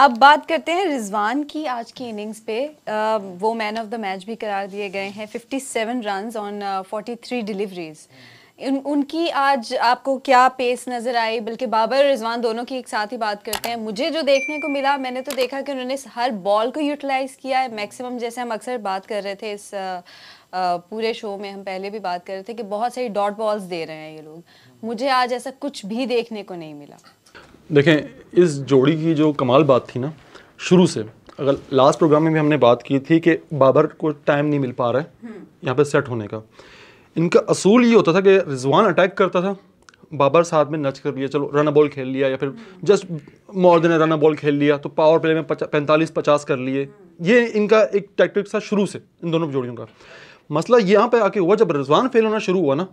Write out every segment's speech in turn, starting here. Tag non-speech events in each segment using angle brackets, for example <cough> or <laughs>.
अब बात करते हैं रिजवान की आज की इनिंग्स पे आ, वो मैन ऑफ द मैच भी करार दिए गए हैं 57 रन ऑन 43 डिलीवरीज उनकी आज आपको क्या पेस नज़र आई बल्कि बाबर और रिजवान दोनों की एक साथ ही बात करते हैं मुझे जो देखने को मिला मैंने तो देखा कि उन्होंने हर बॉल को यूटिलाइज़ किया है मैक्सिमम जैसे हम अक्सर बात कर रहे थे इस पूरे शो में हम पहले भी बात कर रहे थे कि बहुत सारी डॉट बॉल्स दे रहे हैं ये लोग मुझे आज ऐसा कुछ भी देखने को नहीं मिला देखें इस जोड़ी की जो कमाल बात थी ना शुरू से अगर लास्ट प्रोग्राम में भी हमने बात की थी कि बाबर को टाइम नहीं मिल पा रहा है हम्म। यहाँ पे सेट होने का इनका असूल ये होता था कि रिजवान अटैक करता था बाबर साथ में नच कर लिया चलो रन बॉल खेल लिया या फिर just more than run ball खेल लिया तो पावर प्ले में पैंतालीस पचास कर लिए हम्म। ये इनका एक टैक्टिक था शुरू से इन दोनों जोड़ियों का मसला यहाँ पे आके हुआ जब रिजवान फेल होना शुरू हुआ ना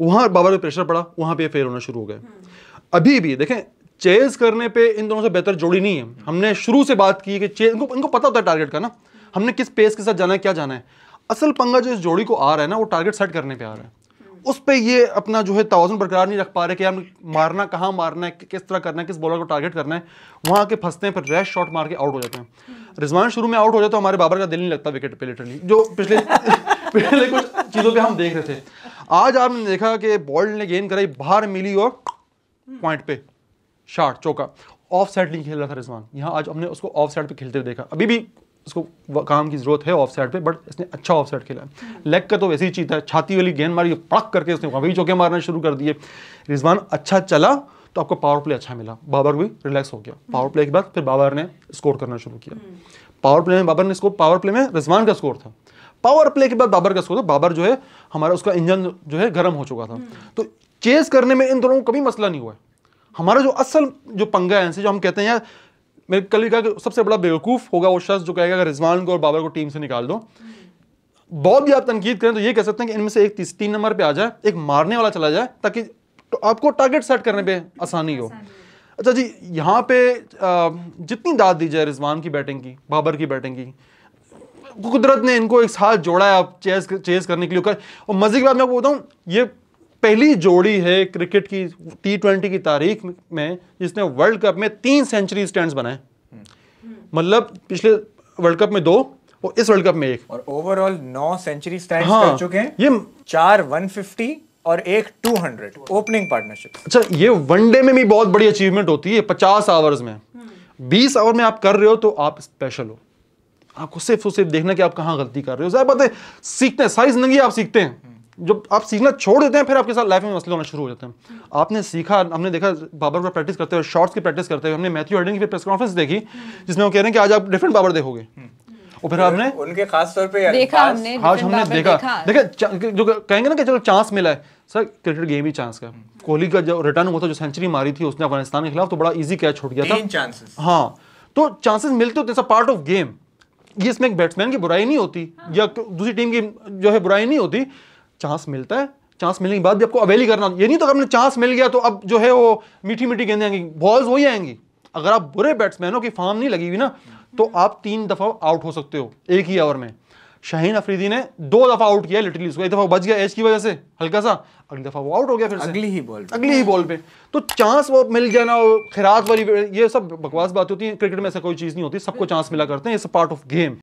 वहाँ बाबर पे प्रेशर पड़ा वहाँ पे फेल होना शुरू हो गए हम्म। अभी भी देखें चेज करने पे इन दोनों से बेहतर जोड़ी नहीं है हमने शुरू से बात की कि चेज इनको इनको पता होता है टारगेट का ना हमने किस पेस के साथ जाना है क्या जाना है असल पंगा जो इस जोड़ी को आ रहा है ना वो टारगेट सेट करने पे आ रहा है उस पर ये अपना जो है तोज़न बरकरार नहीं रख पा रहे कि हम मारना कहाँ मारना है किस तरह करना है किस बॉलर को टारगेट करना है वहाँ के फंसते हैं फिर रेस शॉट मार के आउट हो जाते हैं रिजवान शुरू में आउट हो जाए तो हमारे बाबर का दिल नहीं लगता विकेट पे लिटरली जो पिछले <laughs> पिछले कुछ चीज़ों पर हम देख रहे थे आज आपने देखा कि बॉल ने गेंद कराई बाहर मिली और पॉइंट पे शार्ट चौका ऑफ साइड नहीं खेल रहा था रिजवान यहाँ आज हमने उसको ऑफ साइड पर खेलते हुए देखा अभी भी उसको काम की जरूरत है ऑफ साइड पे बट इसने अच्छा ऑफ साइड खेला है लेग का तो वैसे ही चीज है छाती वाली गेंद मारी पड़क करके उसने वहीं चौके मारना शुरू कर दिए रिजवान अच्छा चला तो आपको पावर प्ले अच्छा मिला बाबर भी रिलैक्स हो गया पावर प्ले के बाद फिर बाबर ने स्कोर करना शुरू किया पावर प्ले में बाबर ने स्कोर पावर प्ले में रिजवान का स्कोर था पावर प्ले के बाद बाबर का स्कोर था बाबर जो है हमारा उसका इंजन जो है गर्म हो चुका था तो चेस करने में इन दोनों को कभी मसला नहीं हुआ है हमारा जो असल जो पंगा है इनसे जो हम कहते हैं यार मेरे कल कहा कि सबसे बड़ा बेवकूफ़ होगा वो शख्स जो कहेगा रिजवान को और बाबर को टीम से निकाल दो बहुत भी आप तनकीद करें तो ये कह सकते हैं कि इनमें से एक तीस तीन नंबर पर आ जाए एक मारने वाला चला जाए ताकि तो आपको टारगेट सेट करने पे आसानी हो अच्छा जी यहाँ पे जितनी दाद दी जाए रिजवान की बैटिंग की बाबर की बैटिंग की कुदरत ने इनको एक साथ जोड़ा है आप चेज चेज करने के लिए कर और मजे की बात मैं आपको बताऊँ ये पहली जोड़ी है क्रिकेट की टी ट्वेंटी की तारीख में जिसने वर्ल्ड कप में तीन सेंचुरी स्टैंड बनाए मतलब पिछले वर्ल्ड कप में दो और इस वर्ल्ड कप में एक और ओवरऑल नौ सेंचुरी स्टैंड हाँ, कर चुके हैं ये चार 150 और एक 200 ओपनिंग पार्टनरशिप अच्छा ये वनडे में भी बहुत बड़ी अचीवमेंट होती है पचास आवर्स में बीस आवर में आप कर रहे हो तो आप स्पेशल हो आपको सिर्फ सिर्फ देखना कि आप कहाँ गलती कर रहे हो जाहिर बात है सीखते हैं सारी जिंदगी आप सीखते हैं जब आप सीखना छोड़ देते हैं फिर आपके साथ लाइफ में मसले होना शुरू हो जाते हैं आपने सीखा हमने देखा बाबर पर प्रैक्टिस करते हुए शॉर्ट्स की प्रैक्टिस करते हुए हमने मैथ्यू हर्डिंग की प्रेस कॉन्फ्रेंस देखी जिसमें वो कह रहे हैं कि आज आप डिफरेंट बाबर देखोगे और फिर आपने उनके खास तौर पे देखा हमने आज हाँ, हमने देखा देखा जो कहेंगे ना कि चलो चांस मिला है सर क्रिकेट गेम ही चांस का कोहली का जो रिटर्न हुआ था जो सेंचुरी मारी थी उसने अफगानिस्तान के खिलाफ तो बड़ा ईजी कैच छूट गया था हाँ तो चांसेस मिलते होते हैं पार्ट ऑफ गेम ये इसमें एक बैट्समैन की बुराई नहीं होती या दूसरी टीम की जो है बुराई नहीं होती चांस मिलता है चांस मिलने के बाद भी आपको अवेल ही करना ये नहीं तो आपने चांस मिल गया तो अब जो है वो मीठी मीठी गेंदें आएंगी बॉल्स वही आएंगी अगर आप बुरे बैट्समैनों की फॉर्म नहीं लगी हुई ना तो आप तीन दफ़ा आउट हो सकते हो एक ही ओवर में शाहीन अफरीदी ने दो दफ़ा आउट किया लिटरली उसको एक दफ़ा बच गया एज की वजह से हल्का सा अगली दफ़ा वो आउट हो गया फिर अगली ही बॉल अगली ही बॉल पे तो चांस वो मिल ना खिरात वाली ये सब बकवास बात होती है क्रिकेट में ऐसा कोई चीज़ नहीं होती सबको चांस मिला करते हैं इट्स पार्ट ऑफ गेम